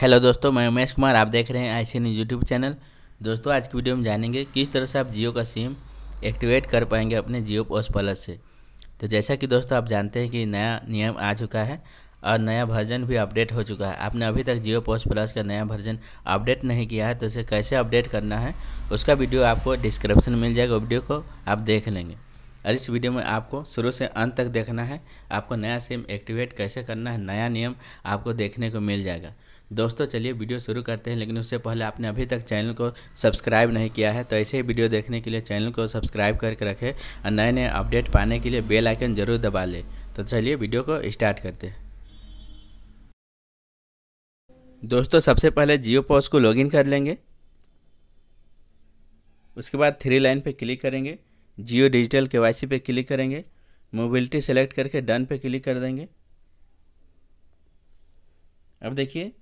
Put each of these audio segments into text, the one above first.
hello दोस्तों मैं उमेश कुमार आप देख रहे हैं I C News YouTube channel दोस्तों आज की वीडियो में जानेंगे किस तरह से आप जियो का सिम एक्टिवेट कर पाएंगे अपने जियो पोस्ट प्लस से तो जैसा कि दोस्तों आप जानते हैं कि नया नियम आ चुका है और नया वर्जन भी अपडेट हो चुका है आपने अभी तक जियो पोस्ट प्लस का नया वर्जन अपडेट नहीं किया है तो इसे कैसे अपडेट करना है उसका वीडियो आपको डिस्क्रिप्शन मिल जाएगा वीडियो को आप देख लेंगे और इस वीडियो में आपको शुरू से अंत तक देखना है आपको नया सिम एक्टिवेट कैसे करना है नया नियम आपको देखने को मिल जाएगा दोस्तों चलिए वीडियो शुरू करते हैं लेकिन उससे पहले आपने अभी तक चैनल को सब्सक्राइब नहीं किया है तो ऐसे ही वीडियो देखने के लिए चैनल को सब्सक्राइब करके रखें और नए नए अपडेट पाने के लिए बेल आइकन जरूर दबा लें तो चलिए वीडियो को स्टार्ट करते हैं दोस्तों सबसे पहले जियो पोस्ट को लॉगिन कर लेंगे उसके बाद थ्री लाइन पे क्लिक करेंगे जियो डिजिटल के पे क्लिक करेंगे मोबिलिटी सेलेक्ट करके डन पे क्लिक कर देंगे अब देखिए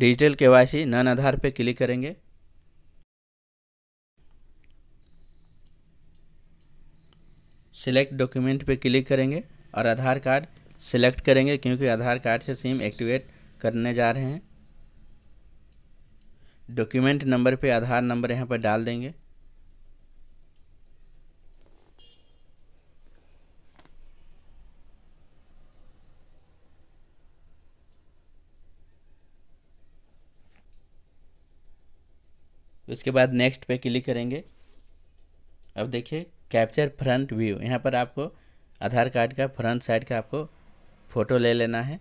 डिजिटल केवाईसी नन आधार पर क्लिक करेंगे सिलेक्ट डॉक्यूमेंट पे क्लिक करेंगे और आधार कार्ड सिलेक्ट करेंगे क्योंकि आधार कार्ड से सिम एक्टिवेट करने जा रहे हैं डॉक्यूमेंट नंबर पे आधार नंबर यहाँ पर डाल देंगे उसके बाद नेक्स्ट पे क्लिक करेंगे अब देखिए कैप्चर फ्रंट व्यू यहाँ पर आपको आधार कार्ड का फ्रंट साइड का आपको फ़ोटो ले लेना है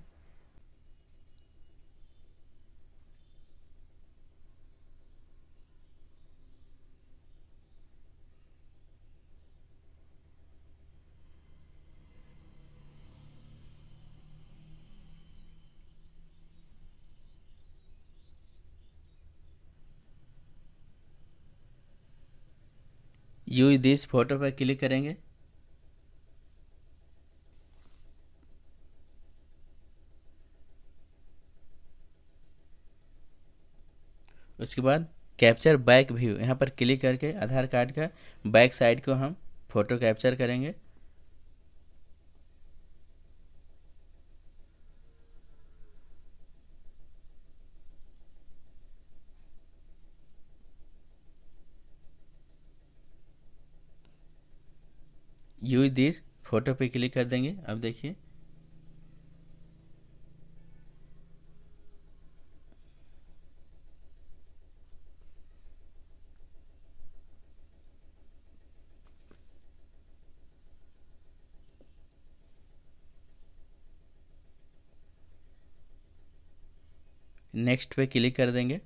यूज दिस फोटो पर क्लिक करेंगे उसके बाद कैप्चर बैक व्यू यहाँ पर क्लिक करके आधार कार्ड का बैक साइड को हम फ़ोटो कैप्चर करेंगे यूज दिस फोटो पे क्लिक कर देंगे अब देखिए नेक्स्ट पे क्लिक कर देंगे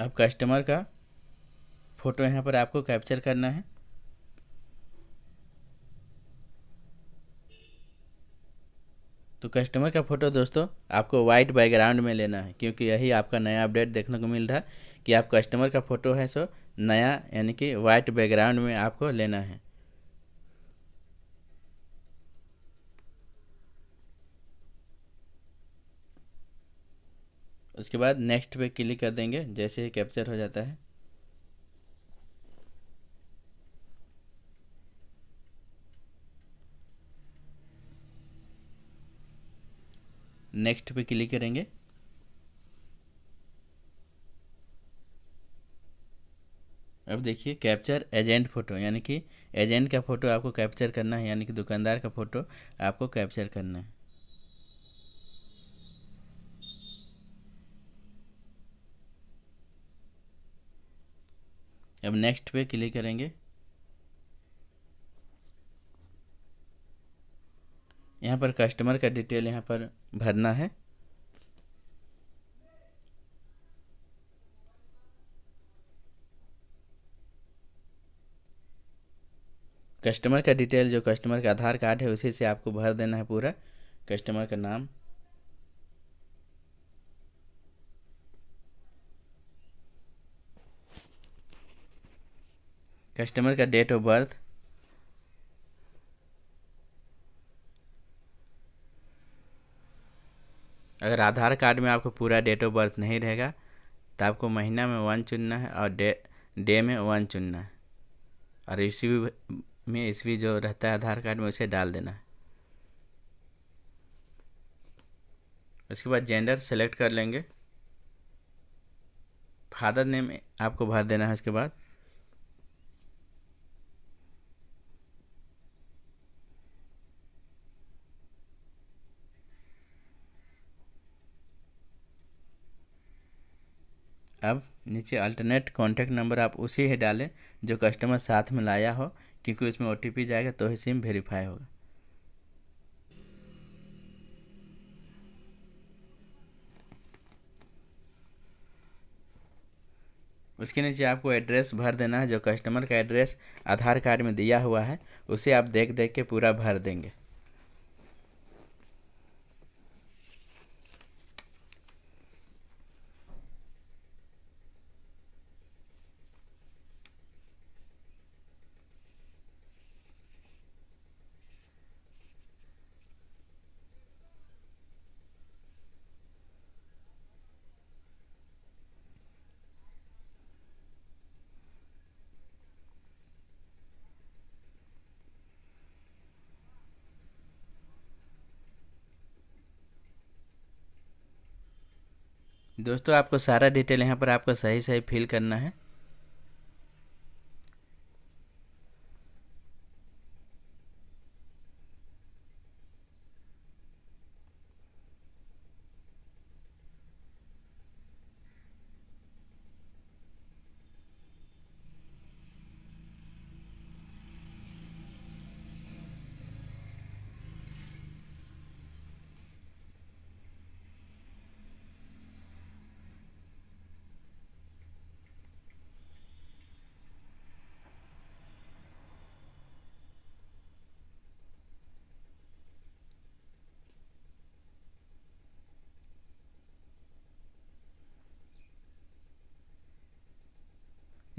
अब कस्टमर का फ़ोटो यहाँ पर आपको कैप्चर करना है तो कस्टमर का फ़ोटो दोस्तों आपको वाइट बैकग्राउंड में लेना है क्योंकि यही आपका नया अपडेट देखने को मिल रहा है कि आप कस्टमर का फ़ोटो है सो नया यानी कि वाइट बैकग्राउंड में आपको लेना है उसके बाद नेक्स्ट पे क्लिक कर देंगे जैसे ही कैप्चर हो जाता है नेक्स्ट पे क्लिक करेंगे अब देखिए कैप्चर एजेंट फ़ोटो यानी कि एजेंट का फ़ोटो आपको कैप्चर करना है यानी कि दुकानदार का फ़ोटो आपको कैप्चर करना है अब नेक्स्ट पे क्लिक करेंगे यहाँ पर कस्टमर का डिटेल यहाँ पर भरना है कस्टमर का डिटेल जो कस्टमर का आधार कार्ड है उसी से आपको भर देना है पूरा कस्टमर का नाम कस्टमर का डेट ऑफ बर्थ अगर आधार कार्ड में आपको पूरा डेट ऑफ बर्थ नहीं रहेगा तो आपको महीना में वन चुनना है और डे डे में वन चुनना है और ईस्वी में ईस्वी जो रहता है आधार कार्ड में उसे डाल देना है उसके बाद जेंडर सेलेक्ट कर लेंगे फादर नेम आपको भर देना है उसके बाद अब नीचे अल्टरनेट कॉन्टैक्ट नंबर आप उसी ही डालें जो कस्टमर साथ में लाया हो क्योंकि उसमें ओ जाएगा तो ही सिम वेरीफाई होगा उसके नीचे आपको एड्रेस भर देना है जो कस्टमर का एड्रेस आधार कार्ड में दिया हुआ है उसे आप देख देख के पूरा भर देंगे दोस्तों आपको सारा डिटेल यहाँ पर आपको सही सही फिल करना है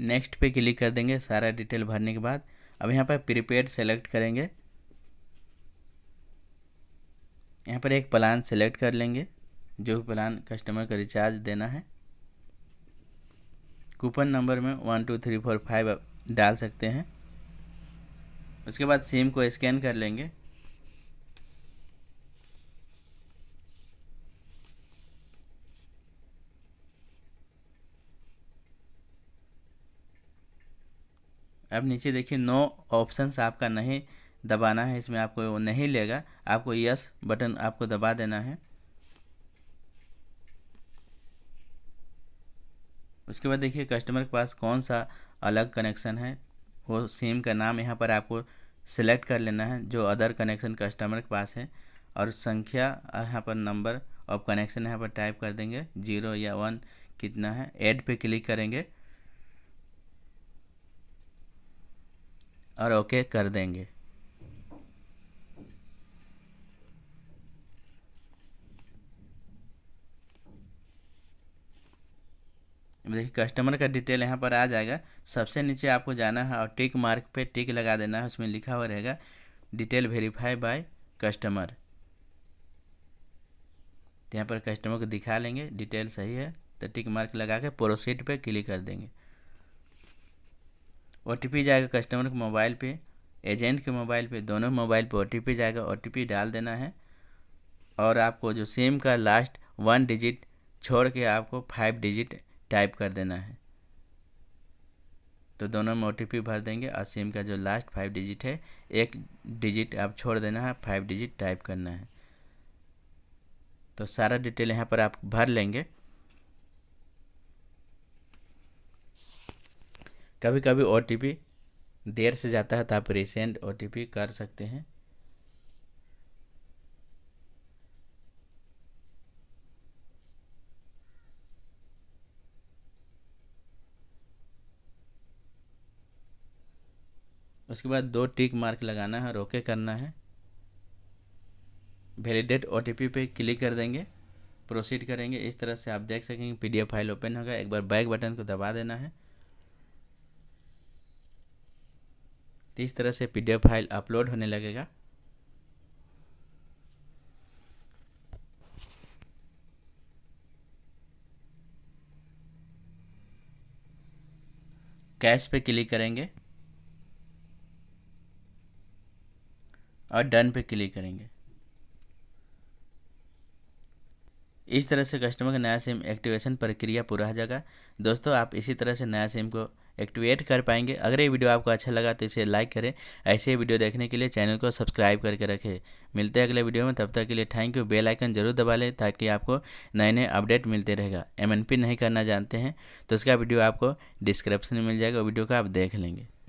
नेक्स्ट पे क्लिक कर देंगे सारा डिटेल भरने के बाद अब यहाँ पर प्रीपेड सेलेक्ट करेंगे यहाँ पर एक प्लान सेलेक्ट कर लेंगे जो प्लान कस्टमर को रिचार्ज देना है कूपन नंबर में one two three four five डाल सकते हैं उसके बाद सिम को स्कैन कर लेंगे अब नीचे देखिए नो ऑप्शंस आपका नहीं दबाना है इसमें आपको नहीं लेगा आपको यस बटन आपको दबा देना है उसके बाद देखिए कस्टमर के पास कौन सा अलग कनेक्शन है वो सिम का नाम यहाँ पर आपको सेलेक्ट कर लेना है जो अदर कनेक्शन कस्टमर के पास है और संख्या यहाँ पर नंबर ऑफ कनेक्शन यहाँ पर टाइप कर देंगे जीरो या वन कितना है एड पे क्लिक करेंगे और ओके कर देंगे देखिए कस्टमर का डिटेल यहाँ पर आ जाएगा सबसे नीचे आपको जाना है और टिक मार्क पे टिक लगा देना है उसमें लिखा हुआ रहेगा डिटेल वेरीफाई बाय कस्टमर यहाँ पर कस्टमर को दिखा लेंगे डिटेल सही है तो टिक मार्क लगा के प्रोसीड पे क्लिक कर देंगे ओ जाएगा कस्टमर के मोबाइल पे एजेंट के मोबाइल पे दोनों मोबाइल पे ओ जाएगा ओ डाल देना है और आपको जो सिम का लास्ट वन डिजिट छोड़ के आपको फाइव डिजिट टाइप कर देना है तो दोनों में ओ भर देंगे और सिम का जो लास्ट फाइव डिजिट है एक डिजिट आप छोड़ देना है फाइव डिजिट टाइप करना है तो सारा डिटेल यहाँ पर आप भर लेंगे कभी कभी ओ देर से जाता है तो आप रिसेंट ओ कर सकते हैं उसके बाद दो टिक मार्क लगाना है और ओके करना है वैलिडेट ओ पे क्लिक कर देंगे प्रोसीड करेंगे इस तरह से आप देख सकेंगे पीडीएफ फाइल ओपन होगा एक बार बैक बटन को दबा देना है तो इस तरह से पी फाइल अपलोड होने लगेगा कैश पे क्लिक करेंगे और डन पे क्लिक करेंगे इस तरह से कस्टमर का नया सिम एक्टिवेशन प्रक्रिया पूरा हो जाएगा दोस्तों आप इसी तरह से नया सिम को एक्टिवेट कर पाएंगे अगर ये वीडियो आपको अच्छा लगा तो इसे लाइक करें ऐसे वीडियो देखने के लिए चैनल को सब्सक्राइब करके रखें मिलते हैं अगले वीडियो में तब तक के लिए थैंक यू बेल आइकन जरूर दबा लें ताकि आपको नए नए अपडेट मिलते रहेगा एमएनपी नहीं करना जानते हैं तो उसका वीडियो आपको डिस्क्रिप्शन में मिल जाएगा वीडियो का आप देख लेंगे